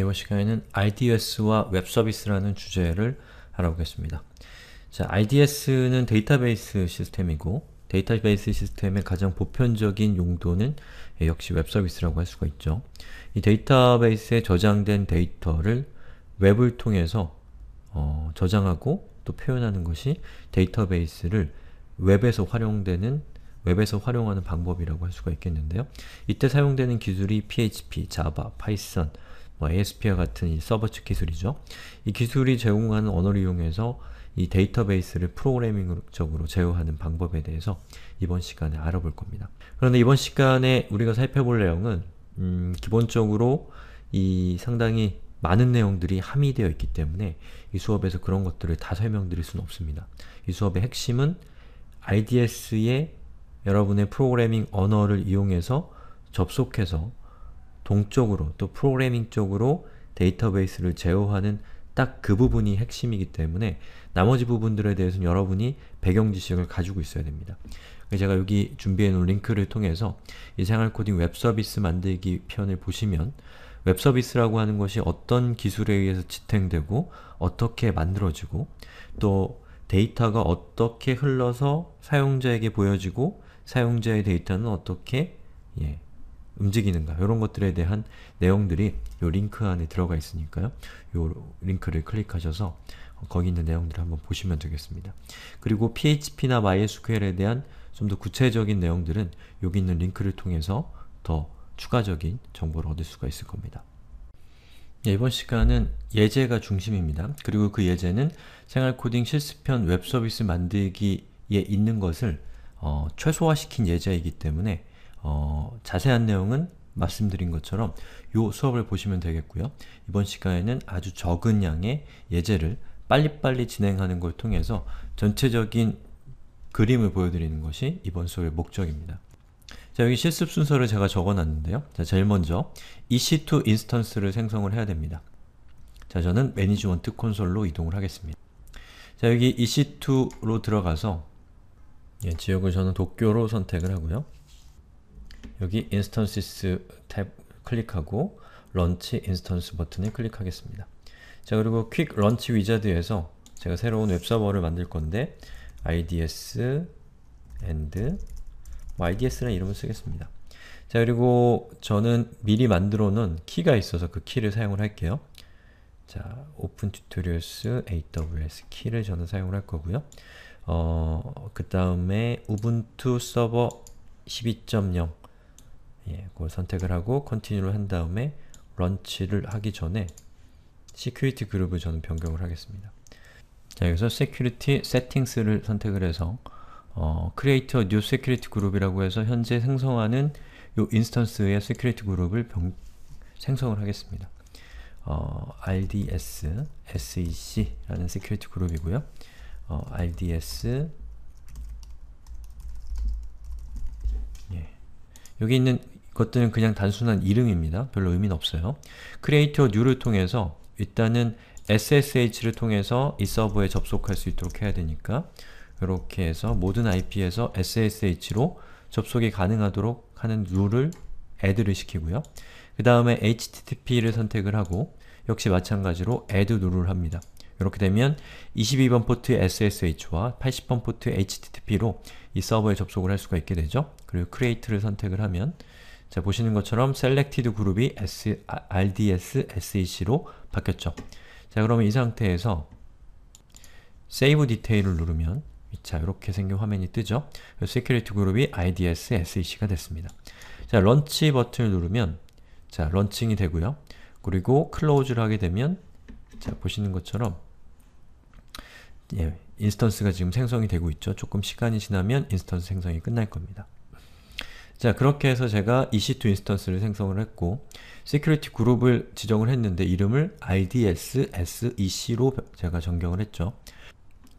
이번 시간에는 IDS와 웹 서비스라는 주제를 알아보겠습니다. 자, IDS는 데이터베이스 시스템이고 데이터베이스 시스템의 가장 보편적인 용도는 역시 웹 서비스라고 할 수가 있죠. 이 데이터베이스에 저장된 데이터를 웹을 통해서 어, 저장하고 또 표현하는 것이 데이터베이스를 웹에서 활용되는 웹에서 활용하는 방법이라고 할 수가 있겠는데요. 이때 사용되는 기술이 PHP, 자바, 파이썬, 뭐 ASP와 같은 이 서버 측 기술이죠. 이 기술이 제공하는 언어를 이용해서 이 데이터베이스를 프로그래밍적으로 제어하는 방법에 대해서 이번 시간에 알아볼 겁니다. 그런데 이번 시간에 우리가 살펴볼 내용은 음, 기본적으로 이 상당히 많은 내용들이 함의되어 있기 때문에 이 수업에서 그런 것들을 다 설명드릴 수는 없습니다. 이 수업의 핵심은 IDS의 여러분의 프로그래밍 언어를 이용해서 접속해서 동쪽으로 또 프로그래밍 쪽으로 데이터베이스를 제어하는 딱 그 부분이 핵심이기 때문에 나머지 부분들에 대해서는 여러분이 배경 지식을 가지고 있어야 됩니다. 제가 여기 준비해 놓은 링크를 통해서 이 생활코딩 웹서비스 만들기 편을 보시면 웹서비스라고 하는 것이 어떤 기술에 의해서 지탱되고 어떻게 만들어지고 또 데이터가 어떻게 흘러서 사용자에게 보여지고 사용자의 데이터는 어떻게 예, 움직이는가 이런 것들에 대한 내용들이 이 링크 안에 들어가 있으니까요. 이 링크를 클릭하셔서 거기 있는 내용들을 한번 보시면 되겠습니다. 그리고 PHP나 MySQL에 대한 좀 더 구체적인 내용들은 여기 있는 링크를 통해서 더 추가적인 정보를 얻을 수가 있을 겁니다. 네, 이번 시간은 예제가 중심입니다. 그리고 그 예제는 생활코딩 실습편 웹서비스 만들기에 있는 것을 어, 최소화시킨 예제이기 때문에 어, 자세한 내용은 말씀드린 것처럼 요 수업을 보시면 되겠고요. 이번 시간에는 아주 적은 양의 예제를 빨리빨리 진행하는 걸 통해서 전체적인 그림을 보여드리는 것이 이번 수업의 목적입니다. 자, 여기 실습 순서를 제가 적어놨는데요. 자, 제일 먼저 EC2 인스턴스를 생성을 해야 됩니다. 자, 저는 매니지먼트 콘솔로 이동을 하겠습니다. 자, 여기 EC2로 들어가서 예, 지역을 저는 도쿄로 선택을 하고요. 여기 instances 탭 클릭하고 런치 인스턴스 버튼을 클릭하겠습니다. 자 그리고 퀵 런치 위자드에서 제가 새로운 웹서버를 만들 건데 ids and 뭐 ids라는 이름을 쓰겠습니다. 자 그리고 저는 미리 만들어 놓은 키가 있어서 그 키를 사용을 할게요. 자 open tutorials aws 키를 저는 사용을 할 거고요. 어그 다음에 우분투 서버 12.0 그걸 선택을 하고 컨티뉴를 한 다음에 런치를 하기 전에 security 그룹을 저는 변경을 하겠습니다. 자, 여기서 security settings를 선택을 해서 어, create a new security 그룹이라고 해서 현재 생성하는 요 인스턴스의 security 그룹을 병, 생성을 하겠습니다. 어, rds sec라는 security 그룹이고요. 어, rds 예. 여기 있는 그것들은 그냥 단순한 이름입니다. 별로 의미는 없어요. creator new를 통해서 일단은 ssh를 통해서 이 서버에 접속할 수 있도록 해야 되니까 이렇게 해서 모든 IP에서 ssh로 접속이 가능하도록 하는 룰을 add를 시키고요. 그 다음에 http를 선택을 하고 역시 마찬가지로 add 룰을 합니다. 이렇게 되면 22번 포트 SSH와 80번 포트 HTTP로 이 서버에 접속을 할 수가 있게 되죠. 그리고 create를 선택을 하면 자, 보시는 것처럼 selected 그룹이 RDS, SEC로 바뀌었죠. 자, 그러면 이 상태에서 save detail을 누르면 자, 이렇게 생긴 화면이 뜨죠. security 그룹이 IDS, SEC가 됐습니다. 자, 런치 버튼을 누르면 자, 런칭이 되고요. 그리고 클로즈를 하게 되면 자, 보시는 것처럼 예, 인스턴스가 지금 생성이 되고 있죠. 조금 시간이 지나면 인스턴스 생성이 끝날 겁니다. 자, 그렇게 해서 제가 EC2 인스턴스를 생성을 했고 시큐리티 그룹을 지정을 했는데 이름을 IDSSEC로 제가 변경을 했죠.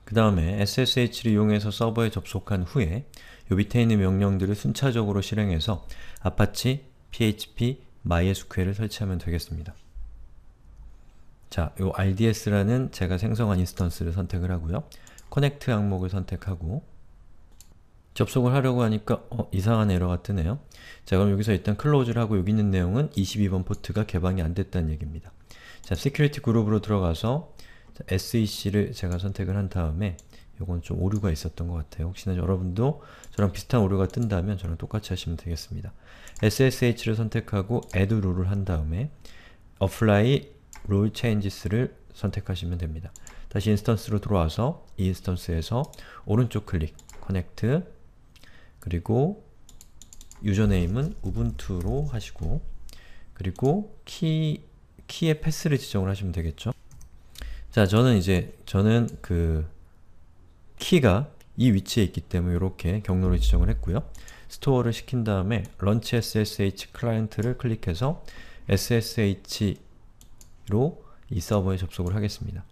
그 다음에 SSH를 이용해서 서버에 접속한 후에 요 밑에 있는 명령들을 순차적으로 실행해서 아파치, php, mysql을 설치하면 되겠습니다. 자, 요 rds라는 제가 생성한 인스턴스를 선택을 하고요. 커넥트 항목을 선택하고 접속을 하려고 하니까 어, 이상한 에러가 뜨네요. 자 그럼 여기서 일단 클로즈를 하고 여기 있는 내용은 22번 포트가 개방이 안 됐다는 얘기입니다. 자 시큐리티 그룹으로 들어가서 SEC를 제가 선택을 한 다음에 이건 좀 오류가 있었던 것 같아요. 혹시나 여러분도 저랑 비슷한 오류가 뜬다면 저랑 똑같이 하시면 되겠습니다. SSH를 선택하고 add 룰을 한 다음에 apply rule changes를 선택하시면 됩니다. 다시 인스턴스로 들어와서 이 인스턴스에서 오른쪽 클릭, c o n 그리고 유저네임은 우분투로 하시고 그리고 키, 키의 패스를 지정을 하시면 되겠죠. 자, 저는 이제 저는 그 키가 이 위치에 있기 때문에 이렇게 경로를 지정을 했고요. 스토어를 시킨 다음에 런치 ssh 클라이언트를 클릭해서 ssh로 이 서버에 접속을 하겠습니다.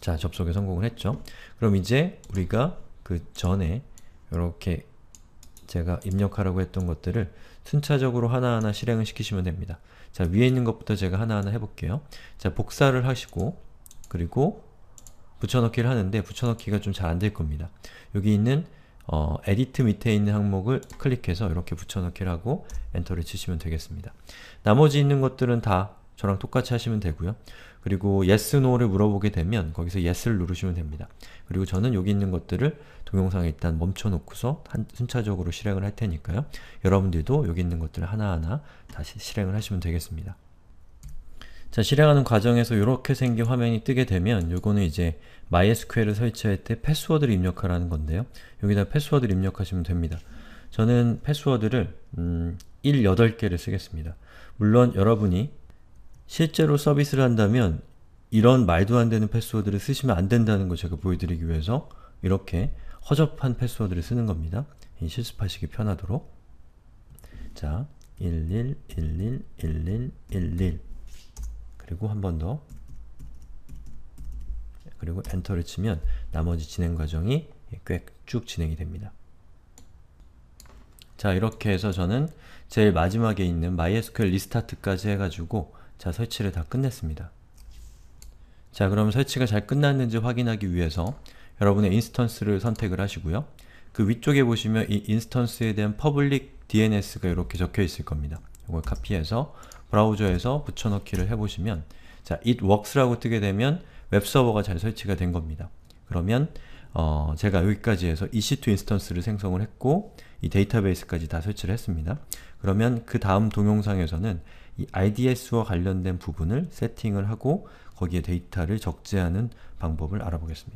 자, 접속에 성공을 했죠. 그럼 이제 우리가 그 전에 이렇게 제가 입력하라고 했던 것들을 순차적으로 하나하나 실행을 시키시면 됩니다. 자, 위에 있는 것부터 제가 하나하나 해볼게요. 자, 복사를 하시고 그리고 붙여넣기를 하는데 붙여넣기가 좀 잘 안 될 겁니다. 여기 있는 어, 에디트 밑에 있는 항목을 클릭해서 이렇게 붙여넣기를 하고 엔터를 치시면 되겠습니다. 나머지 있는 것들은 다 저랑 똑같이 하시면 되고요. 그리고 yes, no를 물어보게 되면 거기서 yes를 누르시면 됩니다. 그리고 저는 여기 있는 것들을 동영상에 일단 멈춰놓고서 한, 순차적으로 실행을 할 테니까요. 여러분들도 여기 있는 것들을 하나하나 다시 실행을 하시면 되겠습니다. 자, 실행하는 과정에서 이렇게 생긴 화면이 뜨게 되면 요거는 이제 MySQL을 설치할 때 패스워드를 입력하라는 건데요. 여기다 패스워드를 입력하시면 됩니다. 저는 패스워드를 음, 1, 8개를 쓰겠습니다. 물론 여러분이 실제로 서비스를 한다면 이런 말도 안 되는 패스워드를 쓰시면 안 된다는 걸 제가 보여드리기 위해서 이렇게 허접한 패스워드를 쓰는 겁니다. 실습하시기 편하도록 자, 1 1 1 1 1 1 그리고 한 번 더 그리고 엔터를 치면 나머지 진행 과정이 꽤 쭉 진행이 됩니다. 자, 이렇게 해서 저는 제일 마지막에 있는 MySQL 리스타트까지 해가지고 자, 설치를 다 끝냈습니다. 자, 그럼 설치가 잘 끝났는지 확인하기 위해서 여러분의 인스턴스를 선택을 하시고요. 그 위쪽에 보시면 이 인스턴스에 대한 퍼블릭 DNS가 이렇게 적혀 있을 겁니다. 이걸 카피해서 브라우저에서 붙여넣기를 해보시면 자, it works라고 뜨게 되면 웹서버가 잘 설치가 된 겁니다. 그러면 어, 제가 여기까지 해서 EC2 인스턴스를 생성을 했고 이 데이터베이스까지 다 설치를 했습니다. 그러면 그 다음 동영상에서는 이 IDS와 관련된 부분을 세팅을 하고 거기에 데이터를 적재하는 방법을 알아보겠습니다.